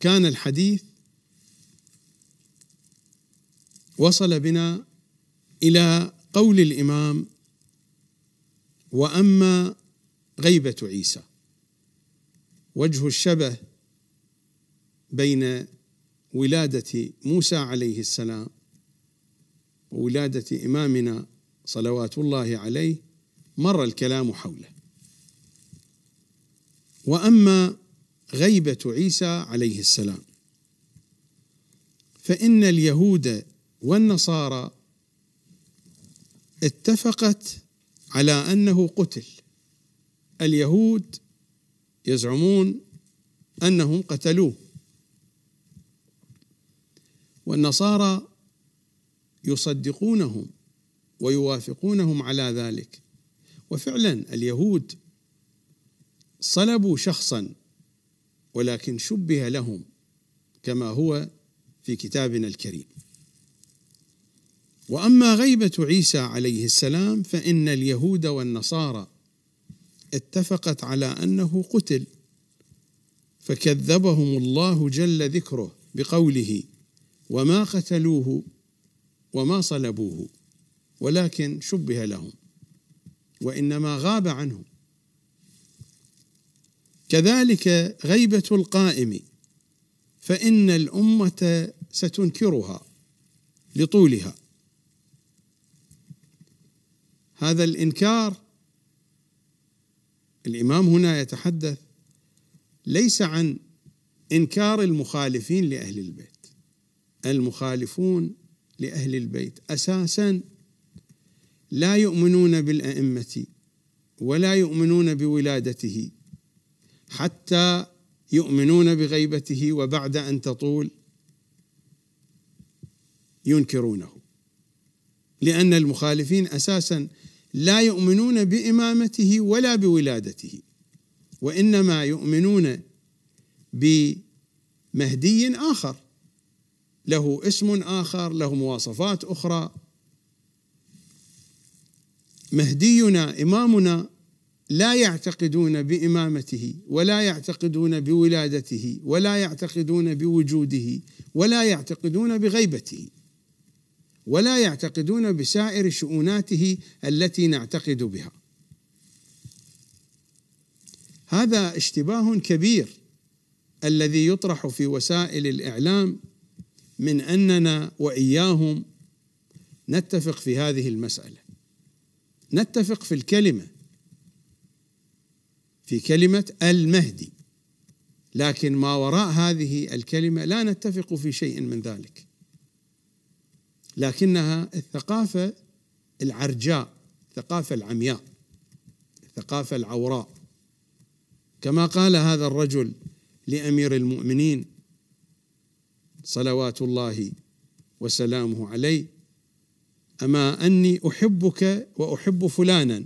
كان الحديث وصل بنا الى قول الامام واما غيبه عيسى وجه الشبه بين ولاده موسى عليه السلام وولاده امامنا صلوات الله عليه مر الكلام حوله واما غيبة عيسى عليه السلام فإن اليهود والنصارى اتفقت على أنه قتل اليهود يزعمون أنهم قتلوه والنصارى يصدقونهم ويوافقونهم على ذلك وفعلا اليهود صلبوا شخصا ولكن شبه لهم كما هو في كتابنا الكريم واما غيبه عيسى عليه السلام فان اليهود والنصارى اتفقت على انه قتل فكذبهم الله جل ذكره بقوله وما قتلوه وما صلبوه ولكن شبه لهم وانما غاب عنهم كذلك غيبة القائم فإن الأمة ستنكرها لطولها هذا الإنكار الإمام هنا يتحدث ليس عن إنكار المخالفين لأهل البيت المخالفون لأهل البيت أساسا لا يؤمنون بالأئمة ولا يؤمنون بولادته حتى يؤمنون بغيبته وبعد ان تطول ينكرونه لان المخالفين اساسا لا يؤمنون بامامته ولا بولادته وانما يؤمنون بمهدي اخر له اسم اخر له مواصفات اخرى مهدينا امامنا لا يعتقدون بامامته ولا يعتقدون بولادته ولا يعتقدون بوجوده ولا يعتقدون بغيبته ولا يعتقدون بسائر شؤوناته التي نعتقد بها هذا اشتباه كبير الذي يطرح في وسائل الاعلام من اننا واياهم نتفق في هذه المساله نتفق في الكلمه في كلمة المهدي لكن ما وراء هذه الكلمة لا نتفق في شيء من ذلك لكنها الثقافة العرجاء الثقافة العمياء الثقافة العوراء كما قال هذا الرجل لأمير المؤمنين صلوات الله وسلامه عليه أما أني أحبك وأحب فلانا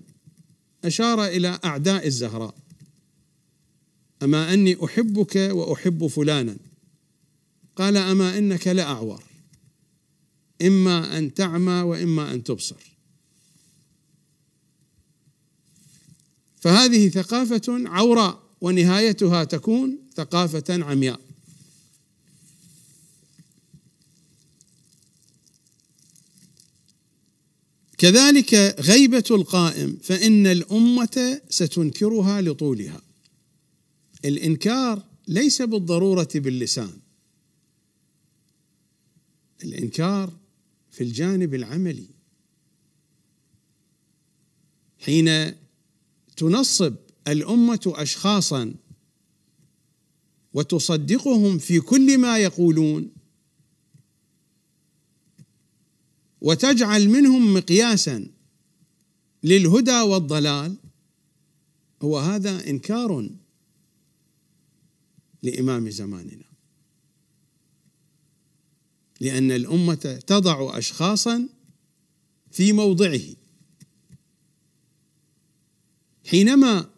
أشار إلى أعداء الزهراء أما أني أحبك وأحب فلانا قال أما إنك لأعور إما أن تعمى وإما أن تبصر فهذه ثقافة عوراء ونهايتها تكون ثقافة عمياء كذلك غيبة القائم فإن الأمة ستنكرها لطولها الانكار ليس بالضروره باللسان الانكار في الجانب العملي حين تنصب الامه اشخاصا وتصدقهم في كل ما يقولون وتجعل منهم مقياسا للهدى والضلال هو هذا انكار لإمام زماننا لأن الأمة تضع أشخاصا في موضعه حينما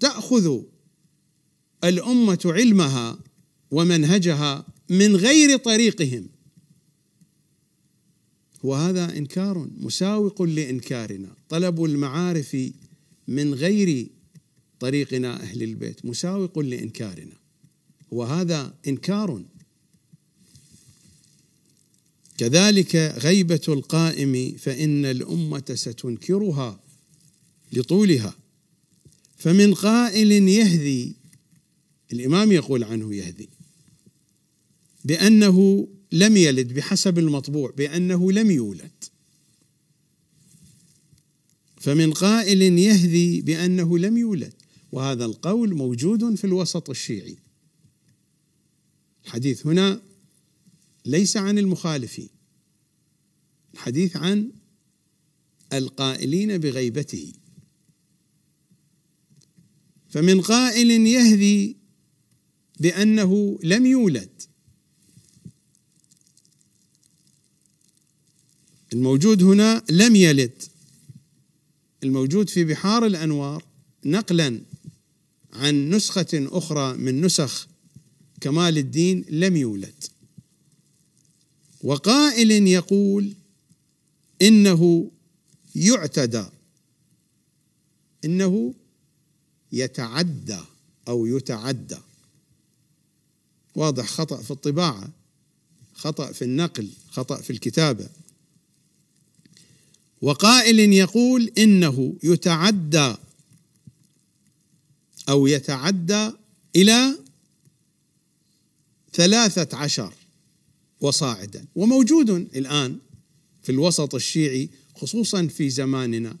تأخذ الأمة علمها ومنهجها من غير طريقهم وهذا انكار مساوق لانكارنا طلب المعارف من غير طريقنا أهل البيت مساوق لإنكارنا وهذا إنكار كذلك غيبة القائم فإن الأمة ستنكرها لطولها فمن قائل يهذي الإمام يقول عنه يهذي بأنه لم يلد بحسب المطبوع بأنه لم يولد فمن قائل يهذي بأنه لم يولد وهذا القول موجود في الوسط الشيعي الحديث هنا ليس عن المخالفين الحديث عن القائلين بغيبته فمن قائل يهذي بأنه لم يولد الموجود هنا لم يلد الموجود في بحار الأنوار نقلا عن نسخة أخرى من نسخ كمال الدين لم يولد وقائل يقول إنه يعتدى إنه يتعدى أو يتعدى واضح خطأ في الطباعة خطأ في النقل خطأ في الكتابة وقائل يقول إنه يتعدى أو يتعدى إلى ثلاثة عشر وصاعدا وموجود الآن في الوسط الشيعي خصوصا في زماننا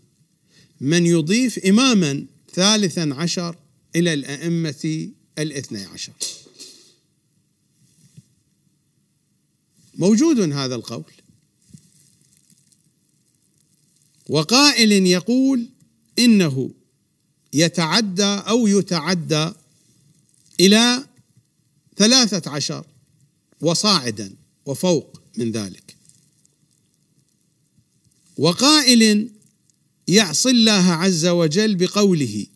من يضيف إماما ثالثا عشر إلى الأئمة الاثني عشر موجود هذا القول وقائل يقول إنه يتعدى أو يتعدى إلى ثلاثة عشر وصاعدا وفوق من ذلك وقائل يعصي الله عز وجل بقوله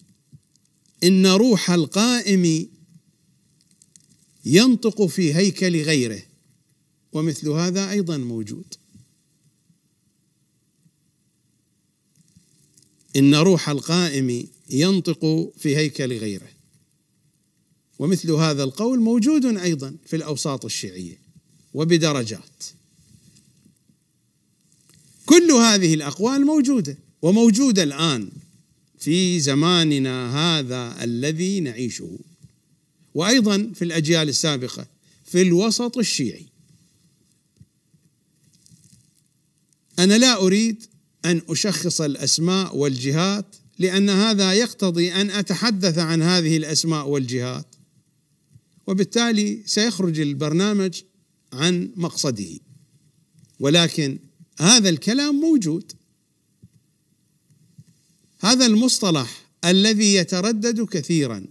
إن روح القائم ينطق في هيكل غيره ومثل هذا أيضا موجود إن روح القائم ينطق في هيكل غيره ومثل هذا القول موجود ايضا في الاوساط الشيعيه وبدرجات كل هذه الاقوال موجوده وموجوده الان في زماننا هذا الذي نعيشه وايضا في الاجيال السابقه في الوسط الشيعي انا لا اريد ان اشخص الاسماء والجهات لأن هذا يقتضي أن أتحدث عن هذه الأسماء والجهات وبالتالي سيخرج البرنامج عن مقصده ولكن هذا الكلام موجود هذا المصطلح الذي يتردد كثيرا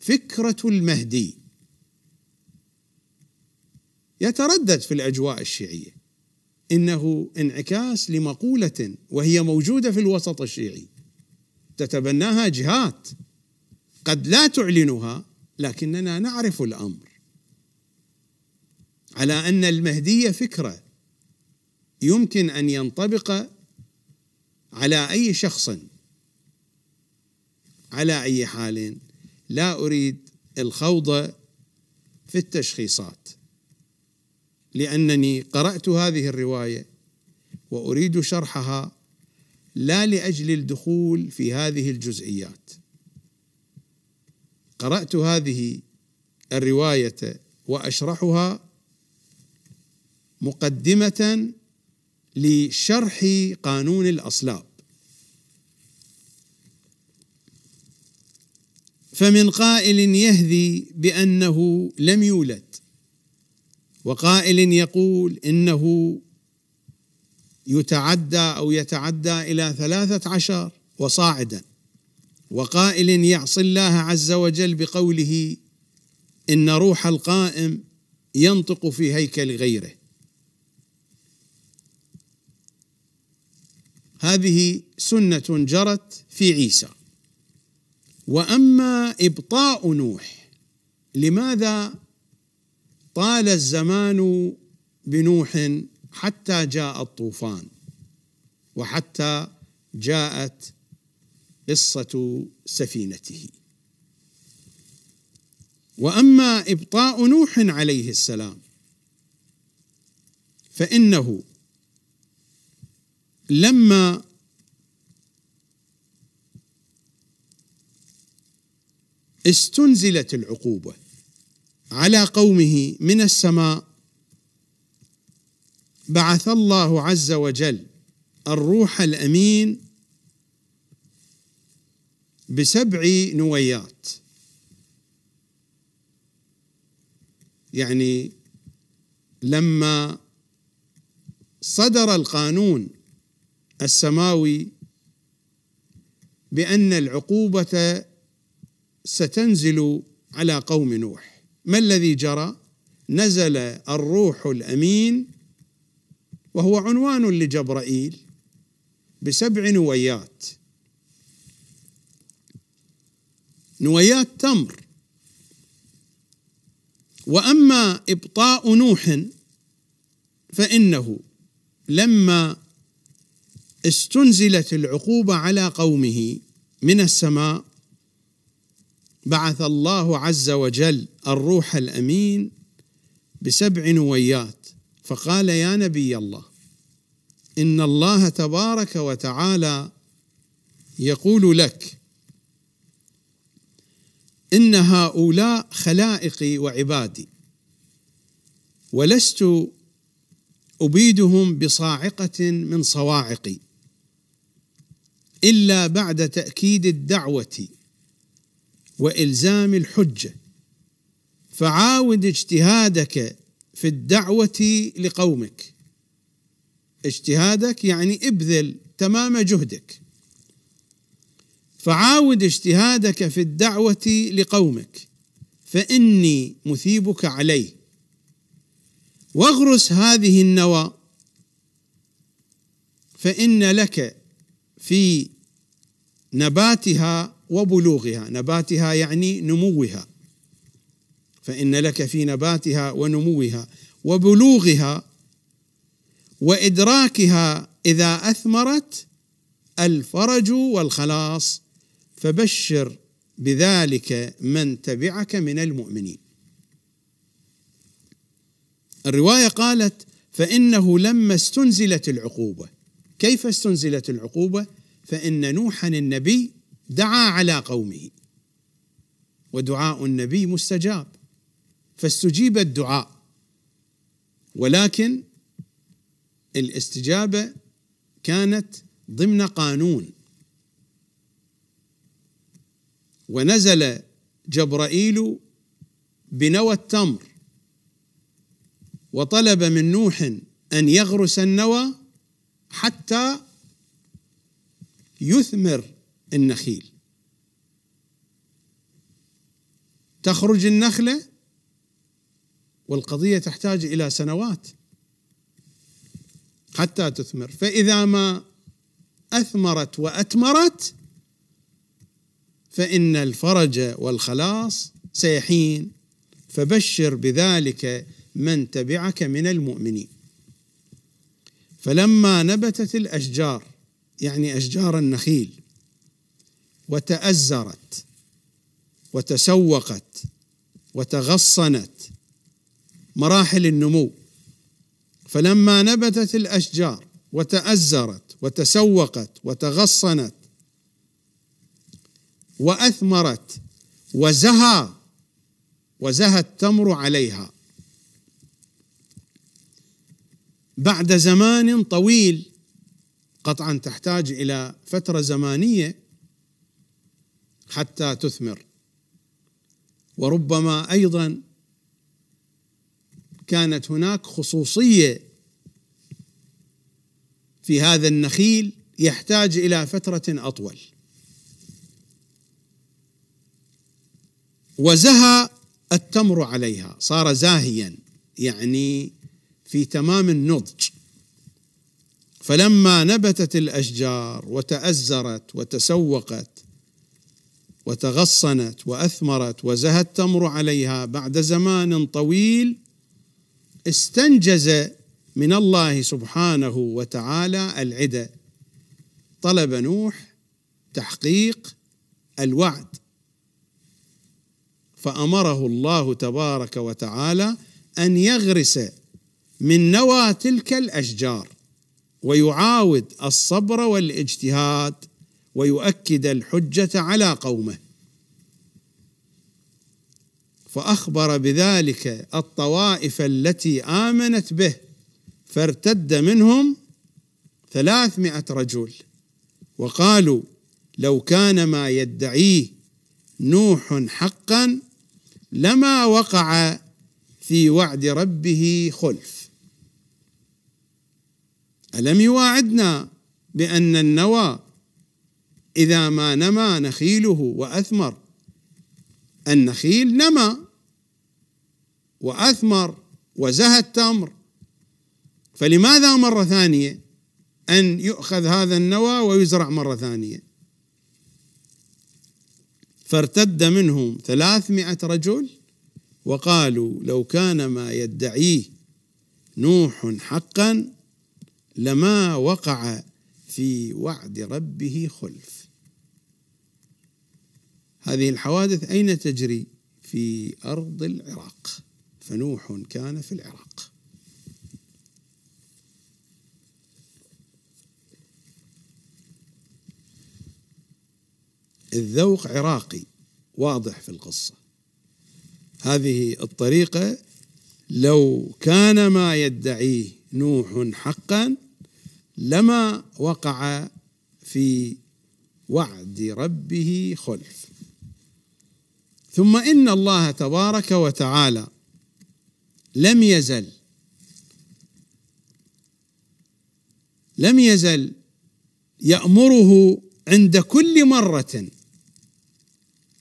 فكرة المهدي يتردد في الأجواء الشيعية إنه انعكاس لمقولة وهي موجودة في الوسط الشيعي تتبناها جهات قد لا تعلنها لكننا نعرف الامر على ان المهديه فكره يمكن ان ينطبق على اي شخص على اي حال لا اريد الخوض في التشخيصات لانني قرات هذه الروايه واريد شرحها لا لاجل الدخول في هذه الجزئيات قرات هذه الروايه واشرحها مقدمه لشرح قانون الاصلاب فمن قائل يهذي بانه لم يولد وقائل يقول انه يتعدى أو يتعدى إلى ثلاثة عشر وصاعدا وقائل يعصي الله عز وجل بقوله إن روح القائم ينطق في هيكل غيره هذه سنة جرت في عيسى وأما إبطاء نوح لماذا طال الزمان بنوح حتى جاء الطوفان وحتى جاءت قصه سفينته واما ابطاء نوح عليه السلام فانه لما استنزلت العقوبه على قومه من السماء بعث الله عز وجل الروح الامين بسبع نويات يعني لما صدر القانون السماوي بان العقوبه ستنزل على قوم نوح ما الذي جرى نزل الروح الامين وهو عنوان لجبرائيل بسبع نويات نويات تمر واما ابطاء نوح فانه لما استنزلت العقوبه على قومه من السماء بعث الله عز وجل الروح الامين بسبع نويات فقال يا نبي الله ان الله تبارك وتعالى يقول لك ان هؤلاء خلائقي وعبادي ولست ابيدهم بصاعقه من صواعقي الا بعد تاكيد الدعوه والزام الحجه فعاود اجتهادك في الدعوة لقومك اجتهادك يعني ابذل تمام جهدك فعاود اجتهادك في الدعوة لقومك فإني مثيبك عليه واغرس هذه النوى فإن لك في نباتها وبلوغها نباتها يعني نموها فإن لك في نباتها ونموها وبلوغها وإدراكها إذا أثمرت الفرج والخلاص فبشر بذلك من تبعك من المؤمنين الروايه قالت فانه لما استنزلت العقوبه كيف استنزلت العقوبه فان نوحا النبي دعا على قومه ودعاء النبي مستجاب فاستجيب الدعاء ولكن الاستجابه كانت ضمن قانون ونزل جبرائيل بنوى التمر وطلب من نوح ان يغرس النوى حتى يثمر النخيل تخرج النخله والقضية تحتاج إلى سنوات حتى تثمر فإذا ما أثمرت وأتمرت فإن الفرج والخلاص سيحين فبشر بذلك من تبعك من المؤمنين فلما نبتت الأشجار يعني أشجار النخيل وتأزرت وتسوقت وتغصنت مراحل النمو فلما نبتت الاشجار وتازرت وتسوقت وتغصنت واثمرت وزهى وزهى التمر عليها بعد زمان طويل قطعا تحتاج الى فتره زمانيه حتى تثمر وربما ايضا كانت هناك خصوصيه في هذا النخيل يحتاج الى فتره اطول وزهى التمر عليها صار زاهيا يعني في تمام النضج فلما نبتت الاشجار وتازرت وتسوقت وتغصنت واثمرت وزهى التمر عليها بعد زمان طويل استنجز من الله سبحانه وتعالى العدة طلب نوح تحقيق الوعد فأمره الله تبارك وتعالى أن يغرس من نوى تلك الأشجار ويعاود الصبر والاجتهاد ويؤكد الحجة على قومه فأخبر بذلك الطوائف التي آمنت به فارتد منهم ثلاثمائة رجل وقالوا لو كان ما يدعيه نوح حقا لما وقع في وعد ربه خلف ألم يواعدنا بأن النوى إذا ما نما نخيله وأثمر النخيل نما وأثمر وزهى التمر فلماذا مرة ثانية أن يؤخذ هذا النوى ويزرع مرة ثانية فارتد منهم ثلاثمائة رجل وقالوا لو كان ما يدعيه نوح حقا لما وقع في وعد ربه خلف هذه الحوادث أين تجري في أرض العراق فنوح كان في العراق الذوق عراقي واضح في القصة هذه الطريقة لو كان ما يدعيه نوح حقا لما وقع في وعد ربه خلف ثم ان الله تبارك وتعالى لم يزل لم يزل يأمره عند كل مرة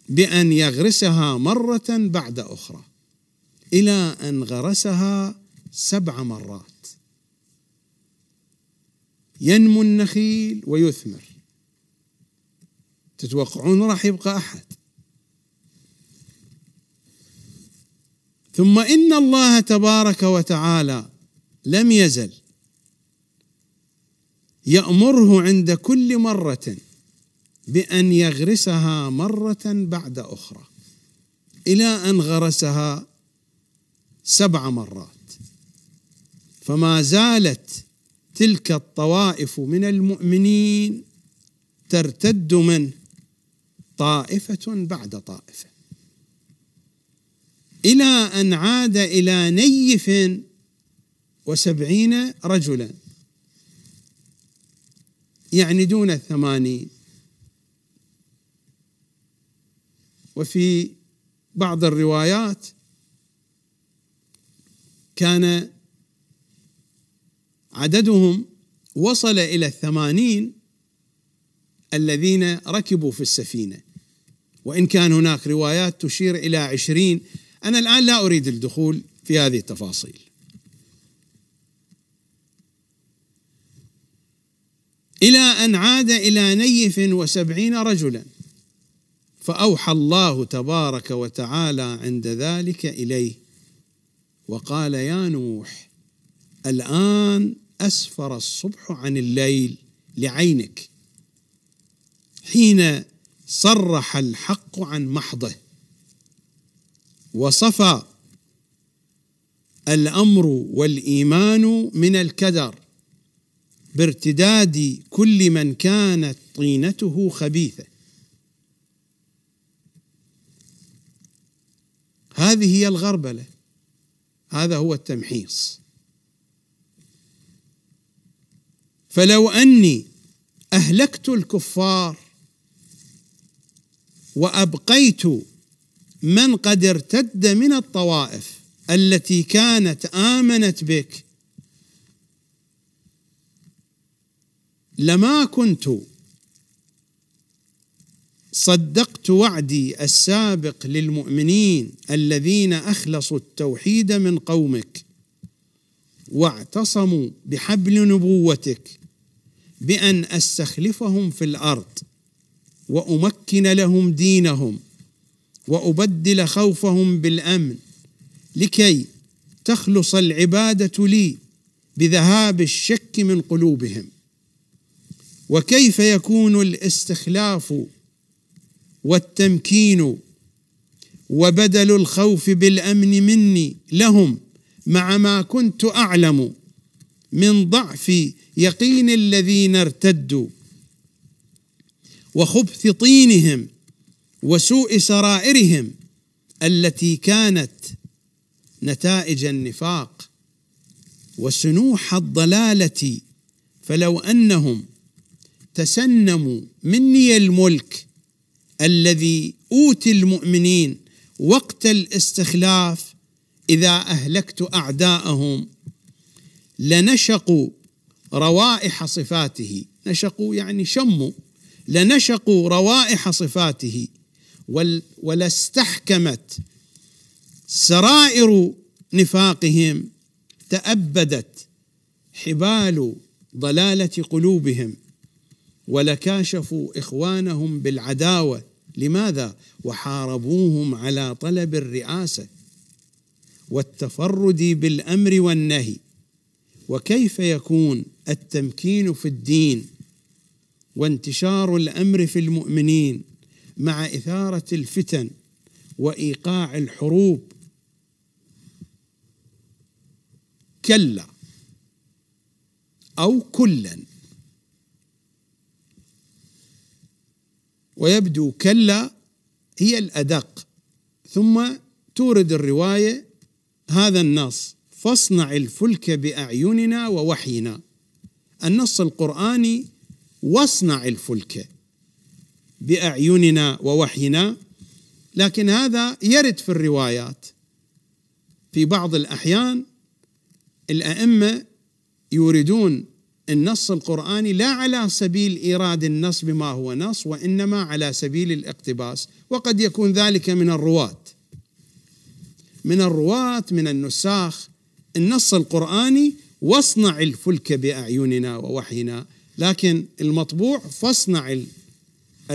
بأن يغرسها مرة بعد أخرى إلى أن غرسها سبع مرات ينمو النخيل ويثمر تتوقعون راح يبقى أحد ثم ان الله تبارك وتعالى لم يزل يامره عند كل مره بان يغرسها مره بعد اخرى الى ان غرسها سبع مرات فما زالت تلك الطوائف من المؤمنين ترتد منه طائفه بعد طائفه إلى أن عاد إلى نيف وسبعين رجلا يعني دون الثمانين وفي بعض الروايات كان عددهم وصل إلى الثمانين الذين ركبوا في السفينة وإن كان هناك روايات تشير إلى عشرين أنا الآن لا أريد الدخول في هذه التفاصيل إلى أن عاد إلى نيف وسبعين رجلا فأوحى الله تبارك وتعالى عند ذلك إليه وقال يا نوح الآن أسفر الصبح عن الليل لعينك حين صرح الحق عن محضه وصفى الامر والايمان من الكدر بارتداد كل من كانت طينته خبيثه هذه هي الغربله هذا هو التمحيص فلو اني اهلكت الكفار وابقيت من قد ارتد من الطوائف التي كانت آمنت بك لما كنت صدقت وعدي السابق للمؤمنين الذين اخلصوا التوحيد من قومك واعتصموا بحبل نبوتك بان استخلفهم في الارض وامكن لهم دينهم وأبدل خوفهم بالأمن لكي تخلص العبادة لي بذهاب الشك من قلوبهم وكيف يكون الاستخلاف والتمكين وبدل الخوف بالامن مني لهم مع ما كنت اعلم من ضعف يقين الذين ارتدوا وخبث طينهم وسوء سرائرهم التي كانت نتائج النفاق وسنوح الضلاله فلو انهم تسنموا مني الملك الذي اوتي المؤمنين وقت الاستخلاف اذا اهلكت اعداءهم لنشقوا روائح صفاته نشقوا يعني شموا لنشقوا روائح صفاته ولاستحكمت سرائر نفاقهم تأبدت حبال ضلالة قلوبهم ولكاشفوا إخوانهم بالعداوة لماذا؟ وحاربوهم على طلب الرئاسة والتفرد بالأمر والنهي وكيف يكون التمكين في الدين وانتشار الأمر في المؤمنين مع إثارة الفتن وإيقاع الحروب كلا أو كلا ويبدو كلا هي الأدق ثم تورد الرواية هذا النص فاصنع الفلك بأعيننا ووحينا النص القرآني واصنع الفلك باعيننا ووحينا لكن هذا يرد في الروايات في بعض الاحيان الائمه يوردون النص القراني لا على سبيل ايراد النص بما هو نص وانما على سبيل الاقتباس وقد يكون ذلك من الرواه من الرواه من النساخ النص القراني واصنع الفلك باعيننا ووحينا لكن المطبوع فاصنع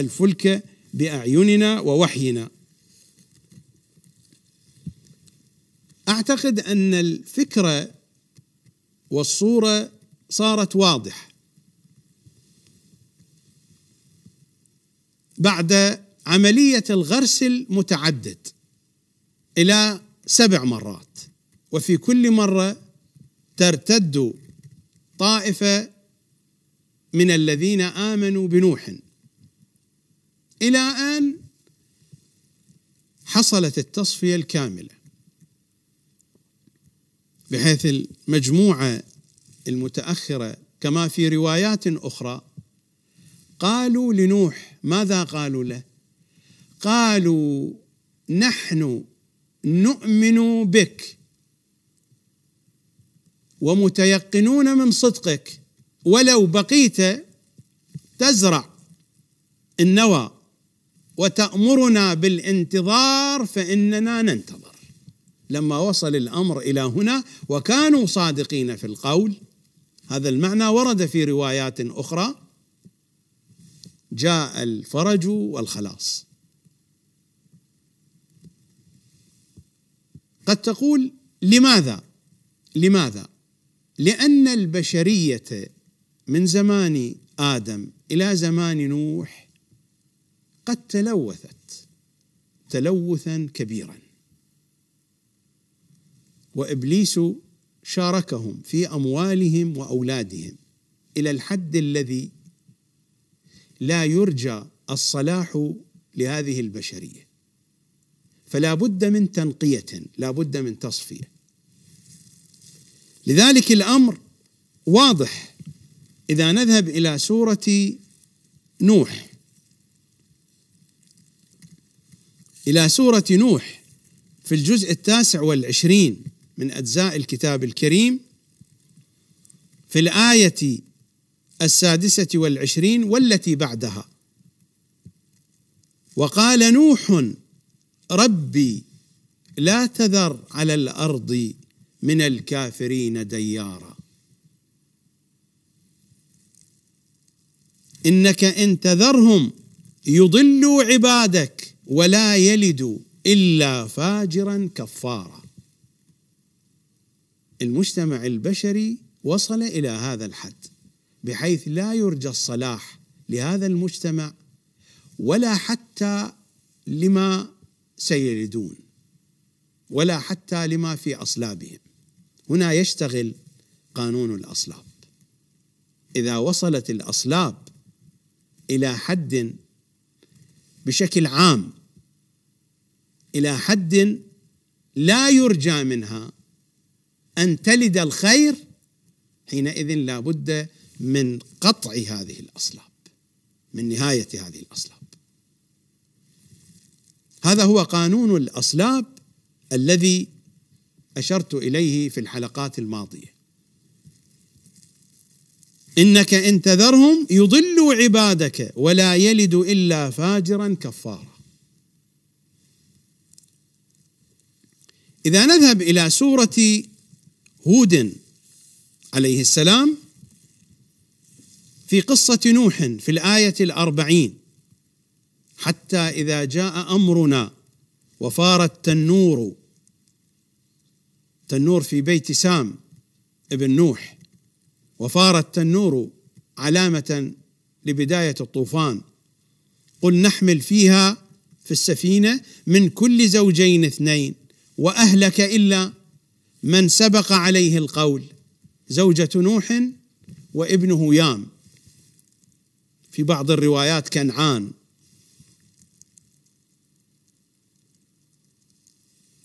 الفلك باعيننا ووحينا اعتقد ان الفكره والصوره صارت واضحه بعد عمليه الغرس المتعدد الى سبع مرات وفي كل مره ترتد طائفه من الذين امنوا بنوح إلى أن حصلت التصفية الكاملة بحيث المجموعة المتأخرة كما في روايات أخرى قالوا لنوح ماذا قالوا له قالوا نحن نؤمن بك ومتيقنون من صدقك ولو بقيت تزرع النوى وتأمرنا بالانتظار فإننا ننتظر لما وصل الأمر إلى هنا وكانوا صادقين في القول هذا المعنى ورد في روايات أخرى جاء الفرج والخلاص قد تقول لماذا لماذا لأن البشرية من زمان آدم إلى زمان نوح قد تلوثت تلوثا كبيرا وابليس شاركهم في اموالهم واولادهم الى الحد الذي لا يرجى الصلاح لهذه البشريه فلا بد من تنقيه لا بد من تصفيه لذلك الامر واضح اذا نذهب الى سوره نوح إلى سورة نوح في الجزء التاسع والعشرين من أجزاء الكتاب الكريم في الآية السادسة والعشرين والتي بعدها وقال نوح ربي لا تذر على الأرض من الكافرين ديارا إنك إن تذرهم يضلوا عبادك ولا يلد إلا فاجرا كفارا المجتمع البشري وصل إلى هذا الحد بحيث لا يرجى الصلاح لهذا المجتمع ولا حتى لما سيلدون ولا حتى لما في أصلابهم هنا يشتغل قانون الأصلاب إذا وصلت الأصلاب إلى حد بشكل عام إلى حد لا يرجى منها أن تلد الخير حينئذ لا بد من قطع هذه الأصلاب من نهاية هذه الأصلاب هذا هو قانون الأصلاب الذي أشرت إليه في الحلقات الماضية إنك إن تذرهم يضلوا عبادك ولا يلد إلا فاجرا كفارا إذا نذهب إلى سورة هود عليه السلام في قصة نوح في الآية الأربعين حتى إذا جاء أمرنا وفار التنور تنور في بيت سام ابن نوح وفار التنور علامة لبداية الطوفان قل نحمل فيها في السفينة من كل زوجين اثنين واهلك الا من سبق عليه القول زوجه نوح وابنه يام في بعض الروايات كنعان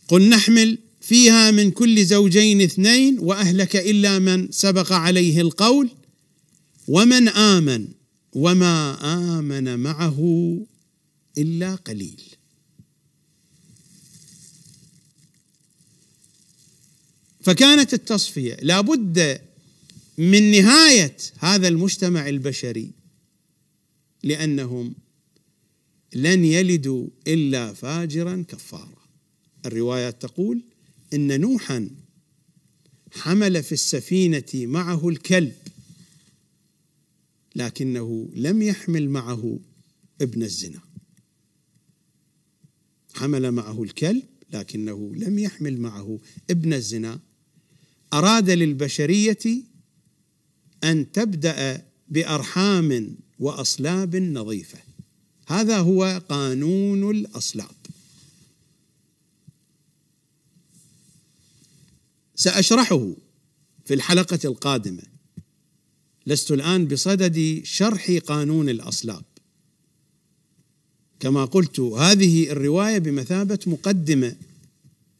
قل نحمل فيها من كل زوجين اثنين واهلك الا من سبق عليه القول ومن امن وما امن معه الا قليل فكانت التصفيه لابد من نهايه هذا المجتمع البشري لانهم لن يلدوا الا فاجرا كفارا الروايات تقول ان نوحا حمل في السفينه معه الكلب لكنه لم يحمل معه ابن الزنا حمل معه الكلب لكنه لم يحمل معه ابن الزنا أراد للبشرية أن تبدأ بأرحام وأصلاب نظيفة هذا هو قانون الأصلاب سأشرحه في الحلقة القادمة لست الآن بصدد شرح قانون الأصلاب كما قلت هذه الرواية بمثابة مقدمة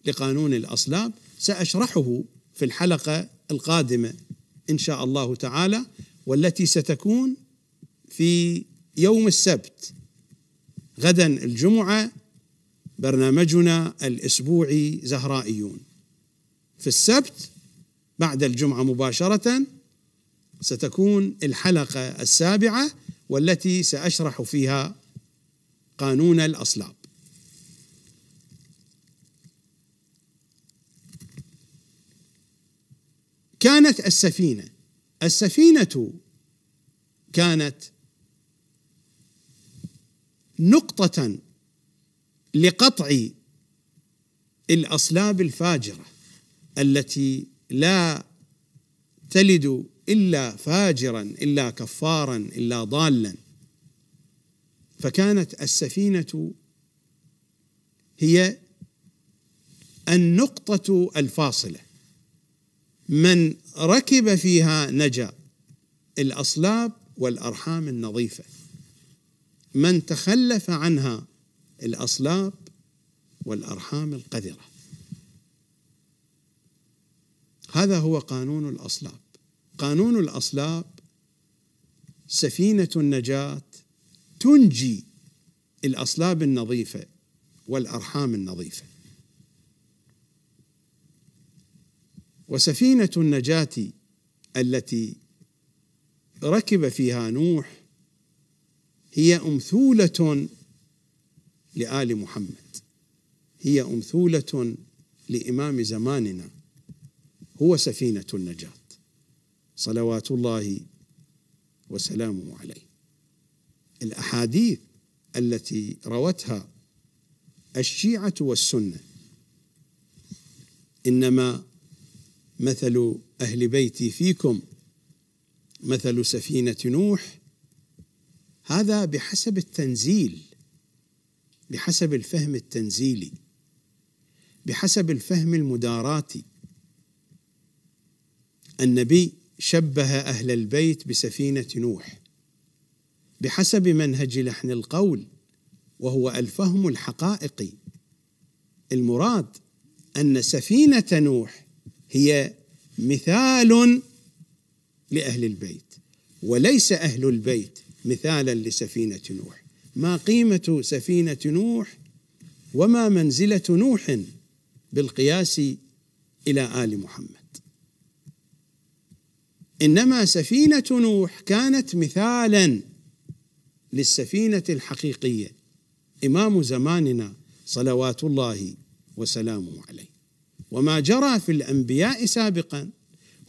لقانون الأصلاب سأشرحه في الحلقة القادمة إن شاء الله تعالى والتي ستكون في يوم السبت غدا الجمعة برنامجنا الأسبوعي زهرائيون في السبت بعد الجمعة مباشرة ستكون الحلقة السابعة والتي سأشرح فيها قانون الأصلاب كانت السفينة السفينة كانت نقطة لقطع الأصلاب الفاجرة التي لا تلد إلا فاجرا إلا كفارا إلا ضالا فكانت السفينة هي النقطة الفاصلة من ركب فيها نجا الأصلاب والأرحام النظيفة من تخلف عنها الأصلاب والأرحام القذرة هذا هو قانون الأصلاب قانون الأصلاب سفينة النجاة تنجي الأصلاب النظيفة والأرحام النظيفة وسفينه النجاه التي ركب فيها نوح هي امثوله لال محمد هي امثوله لامام زماننا هو سفينه النجاه صلوات الله وسلامه عليه الاحاديث التي روتها الشيعه والسنه انما مثل أهل بيتي فيكم مثل سفينة نوح هذا بحسب التنزيل بحسب الفهم التنزيلي بحسب الفهم المداراتي النبي شبه أهل البيت بسفينة نوح بحسب منهج لحن القول وهو الفهم الحقائقي المراد أن سفينة نوح هي مثال لأهل البيت وليس أهل البيت مثالا لسفينة نوح ما قيمة سفينة نوح وما منزلة نوح بالقياس إلى آل محمد إنما سفينة نوح كانت مثالا للسفينة الحقيقية إمام زماننا صلوات الله وسلامه عليه وما جرى في الانبياء سابقا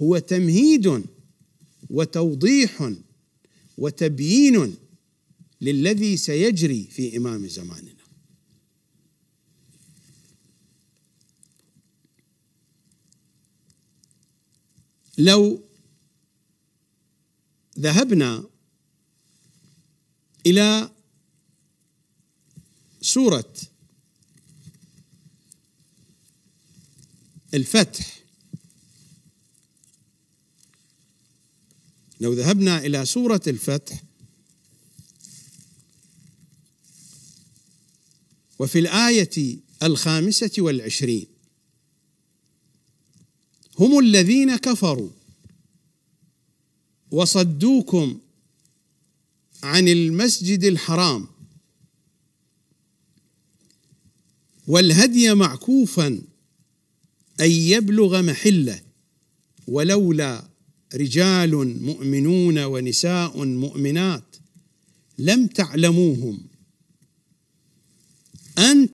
هو تمهيد وتوضيح وتبيين للذي سيجري في امام زماننا لو ذهبنا الى سوره الفتح لو ذهبنا إلى سورة الفتح وفي الآية الخامسة والعشرين هم الذين كفروا وصدوكم عن المسجد الحرام والهدي معكوفا أن يبلغ محله ولولا رجال مؤمنون ونساء مؤمنات لم تعلموهم أن